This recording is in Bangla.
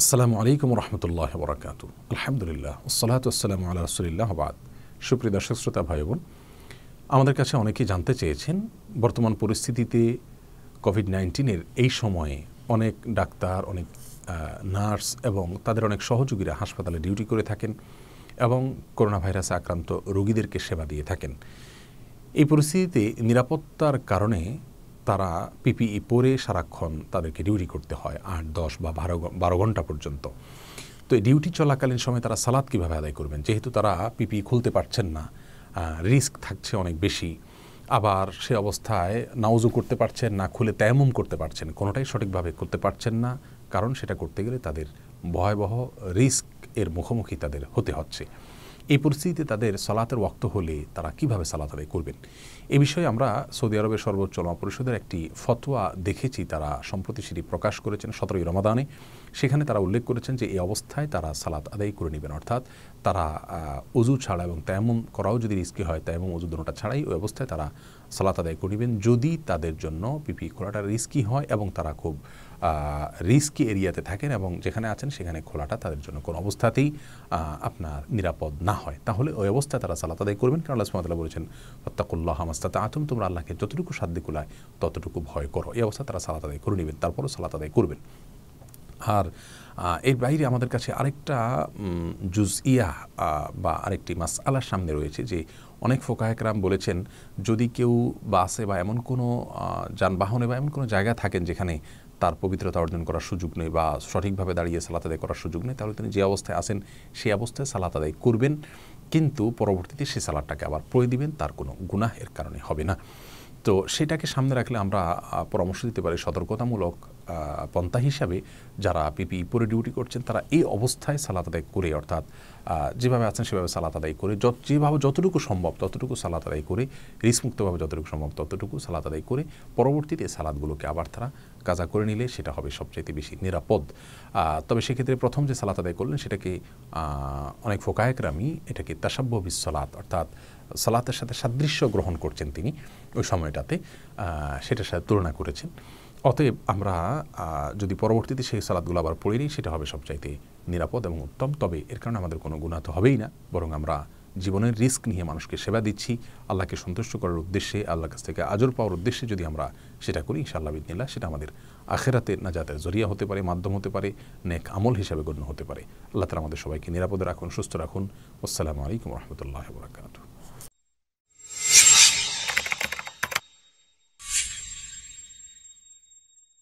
আসসালামু আলাইকুম রহমতুল্লাহ বরাকাত আলহামদুলিল্লাহ ওসালাত আসসালামু আল্লাহ রসুলিল্লাহ আবাদ সুপ্রিয় দর্শক শ্রোতা ভাই বোন আমাদের কাছে অনেকেই জানতে চেয়েছেন বর্তমান পরিস্থিতিতে কোভিড নাইন্টিনের এই সময়ে অনেক ডাক্তার অনেক নার্স এবং তাদের অনেক সহযোগীরা হাসপাতালে ডিউটি করে থাকেন এবং করোনা ভাইরাসে আক্রান্ত রোগীদেরকে সেবা দিয়ে থাকেন এই পরিস্থিতিতে নিরাপত্তার কারণে তারা পিপিই পরে সারাক্ষণ তাদেরকে ডিউটি করতে হয় আট দশ বা বারো বারো ঘন্টা পর্যন্ত তো এই ডিউটি চলাকালীন সময় তারা সালাদ কীভাবে আদায় করবেন যেহেতু তারা পিপি খুলতে পারছেন না রিস্ক থাকছে অনেক বেশি আবার সে অবস্থায় নাউজও করতে পারছেন না খুলে তেমম করতে পারছেন কোনোটাই সঠিকভাবে করতে পারছেন না কারণ সেটা করতে গেলে তাদের ভয়াবহ রিস্ক এর মুখোমুখি তাদের হতে হচ্ছে এই পরিস্থিতিতে তাদের সালাতের ওয়াক্ত হলে তারা কিভাবে সালাত আদায় করবেন এ বিষয়ে আমরা সৌদি আরবের সর্বোচ্চ পরিষদের একটি ফতোয়া দেখেছি তারা সম্প্রতি সেটি প্রকাশ করেছেন সতেরোই রমাদানে সেখানে তারা উল্লেখ করেছেন যে এই অবস্থায় তারা সালাত আদায় করে নেবেন অর্থাৎ তারা অজু ছাড়া এবং তেমন করাও যদি রিস্কি হয় তেমন অজু দোনোটা ছাড়াই ওই অবস্থায় তারা সালাত আদায় করে নেবেন যদি তাদের জন্য পিপি খোলাটা রিস্কি হয় এবং তারা খুব রিস্কি এরিয়াতে থাকেন এবং যেখানে আছেন সেখানে খোলাটা তাদের জন্য কোনো অবস্থাতেই আপনার নিরাপদ না হয় তাহলে ওই অবস্থায় তারা সালাত আদায় করবেন কারণ আল্লাহ সুমতলা বলেছেন হত্যাকুল্লাহ হামাস্তাতে আতম তোমরা আল্লাহকে যতটুকু সাধ্য ততটুকু ভয় করো এই অবস্থায় তারা সালাত আদায় করে নেবেন তারপরও সালাত আদায় করবেন আর এর বাইরে আমাদের কাছে আরেকটা জুজ ইয়া বা আরেকটি মাস আলার সামনে রয়েছে যে অনেক ফোকাহেকরাম বলেছেন যদি কেউ বাসে বা এমন কোনো যানবাহনে বা এমন কোনো জায়গা থাকেন যেখানে তার পবিত্রতা অর্জন করার সুযোগ নেই বা সঠিকভাবে দাঁড়িয়ে সালাত আদায় করার সুযোগ নেই তাহলে তিনি যে অবস্থায় আসেন সেই অবস্থায় সালাত আদায় করবেন কিন্তু পরবর্তীতে সে সালাদটাকে আবার পড়ে দিবেন তার কোনো গুণাহের কারণে হবে না তো সেটাকে সামনে রাখলে আমরা পরামর্শ দিতে পারি সতর্কতামূলক পন্থা হিসাবে যারা পিপি পরে ডিউটি করছেন তারা এই অবস্থায় সালাত আদায় করে অর্থাৎ যেভাবে আছেন সেভাবে সালাত আদায় করে যেভাবে যতটুকু সম্ভব ততটুকু সালাত আদায় করে রিস্কমুক্তভাবে যতটুকু সম্ভব ততটুকু সালাত আদায় করে পরবর্তীতে সালাদগুলোকে আবার তারা কাজা করে নিলে সেটা হবে সবচেয়ে বেশি নিরাপদ তবে সেক্ষেত্রে প্রথম যে সালাত আদায় করলেন সেটাকে অনেক ফোকায়করামি এটাকে তাসাব্য বিশ্বলাত অর্থাৎ সালাতের সাথে সাদৃশ্য গ্রহণ করছেন তিনি ওই সময়টাতে সেটার সাথে তুলনা করেছেন অতএব আমরা যদি পরবর্তীতে সেই সালাদগুলো আবার পড়ে নিই সেটা হবে সবচাইতে নিরাপদ এবং উত্তম তবে এর কারণে আমাদের কোনো গুণা তো হবেই না বরং আমরা জীবনের রিস্ক নিয়ে মানুষকে সেবা দিচ্ছি আল্লাহকে সন্তুষ্ট করার উদ্দেশ্যে আল্লাহর কাছ থেকে আজর পাওয়ার উদ্দেশ্যে যদি আমরা সেটা করি ইনশাআল্লাহ বিদিনিল্লাহ সেটা আমাদের আখেরাতে না যাতে জরিয়া হতে পারে মাধ্যম হতে পারে নেক আমল হিসাবে গণ্য হতে পারে আল্লাহ তালা আমাদের সবাইকে নিরাপদে রাখুন সুস্থ রাখুন আসসালামু আলাইকুম রহমতুল্লাহ বরাকাতু